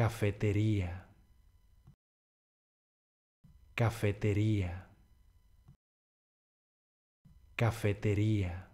cafetería, cafetería, cafetería.